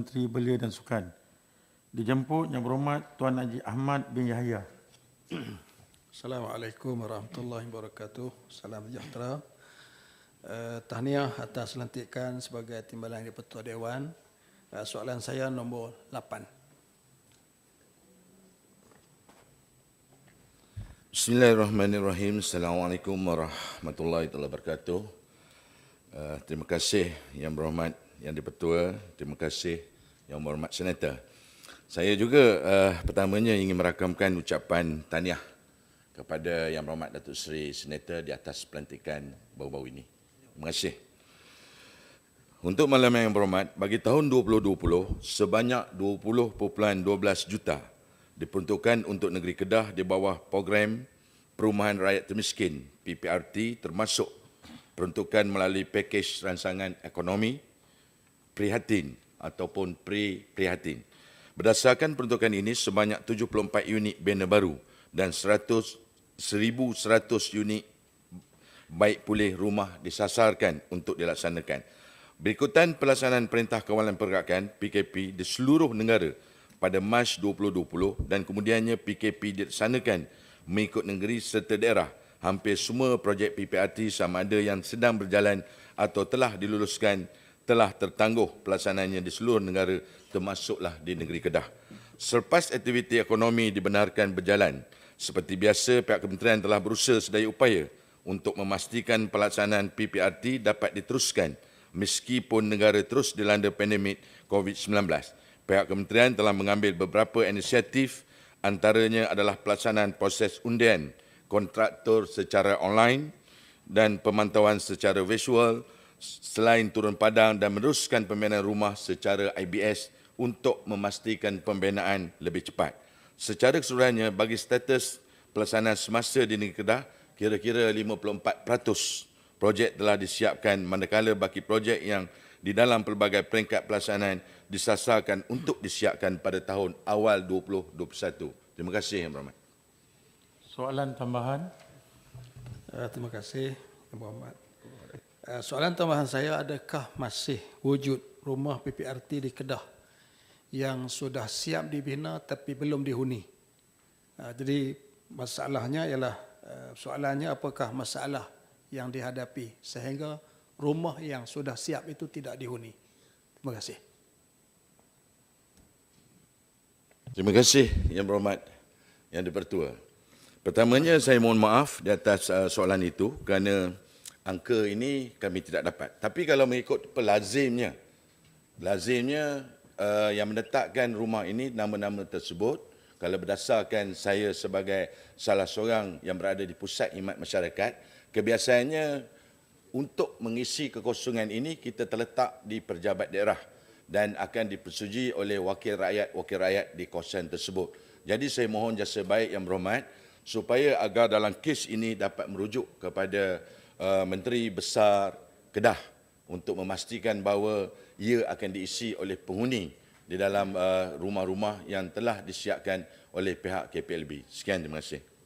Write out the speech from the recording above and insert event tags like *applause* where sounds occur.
Menteri Belia dan Sukan. Dijemput yang berhormat Tuan Haji Ahmad bin Yahya. *clears throat* Assalamualaikum warahmatullahi wabarakatuh. Salam sejahtera. Uh, tahniah atas lantikan sebagai timbalan di Pertua Dewan. Uh, soalan saya nombor 8. Bismillahirrahmanirrahim. Assalamualaikum warahmatullahi wabarakatuh. Uh, terima kasih yang berhormat yang di-Pertua, terima kasih Yang Berhormat Senator. Saya juga uh, pertamanya ingin merakamkan ucapan tahniah kepada Yang Berhormat Datuk Seri Senator di atas pelantikan baru-baru ini. Terima kasih. Untuk malam yang berhormat, bagi tahun 2020, sebanyak 20.12 juta diperuntukkan untuk negeri Kedah di bawah program Perumahan Rakyat Termiskin, PPRT termasuk peruntukan melalui Pakej Ransangan Ekonomi prihatin ataupun pre-prihatin. Berdasarkan peruntukan ini, sebanyak 74 unit bina baru dan 100, 1,100 unit baik pulih rumah disasarkan untuk dilaksanakan. Berikutan pelaksanaan Perintah Kawalan Pergerakan PKP di seluruh negara pada Mac 2020 dan kemudiannya PKP dilaksanakan mengikut negeri serta daerah hampir semua projek PPRT sama ada yang sedang berjalan atau telah diluluskan telah tertangguh pelaksanaannya di seluruh negara termasuklah di negeri Kedah. Selepas aktiviti ekonomi dibenarkan berjalan, seperti biasa pihak kementerian telah berusaha sedaya upaya untuk memastikan pelaksanaan PPRT dapat diteruskan meskipun negara terus dilanda pandemik COVID-19. Pihak kementerian telah mengambil beberapa inisiatif antaranya adalah pelaksanaan proses undian kontraktor secara online dan pemantauan secara visual selain turun padang dan meneruskan pembinaan rumah secara IBS untuk memastikan pembinaan lebih cepat. Secara keseluruhannya, bagi status pelaksanaan semasa di negeri Kedah, kira-kira 54% projek telah disiapkan manakala bagi projek yang di dalam pelbagai peringkat pelaksanaan disasarkan untuk disiapkan pada tahun awal 2021. Terima kasih Yang Berhormat. Soalan tambahan? Eh, terima kasih Yang Berhormat. Eh, soalan tambahan saya adakah masih wujud rumah PPRT di Kedah yang sudah siap dibina tapi belum dihuni. Eh, jadi masalahnya ialah eh, soalannya apakah masalah yang dihadapi sehingga rumah yang sudah siap itu tidak dihuni. Terima kasih. Terima kasih Yang Berhormat Yang Dipertua. Pertamanya saya mohon maaf di atas soalan itu kerana angka ini kami tidak dapat. Tapi kalau mengikut pelazimnya, pelazimnya uh, yang menetapkan rumah ini nama-nama tersebut, kalau berdasarkan saya sebagai salah seorang yang berada di pusat imat masyarakat, kebiasaannya untuk mengisi kekosongan ini kita terletak di perjabat daerah dan akan dipersetujui oleh wakil rakyat-wakil rakyat di kawasan tersebut. Jadi saya mohon jasa baik yang berhormat, supaya agar dalam kes ini dapat merujuk kepada uh, Menteri Besar Kedah untuk memastikan bahawa ia akan diisi oleh penghuni di dalam uh, rumah-rumah yang telah disiapkan oleh pihak KPLB. Sekian, terima kasih.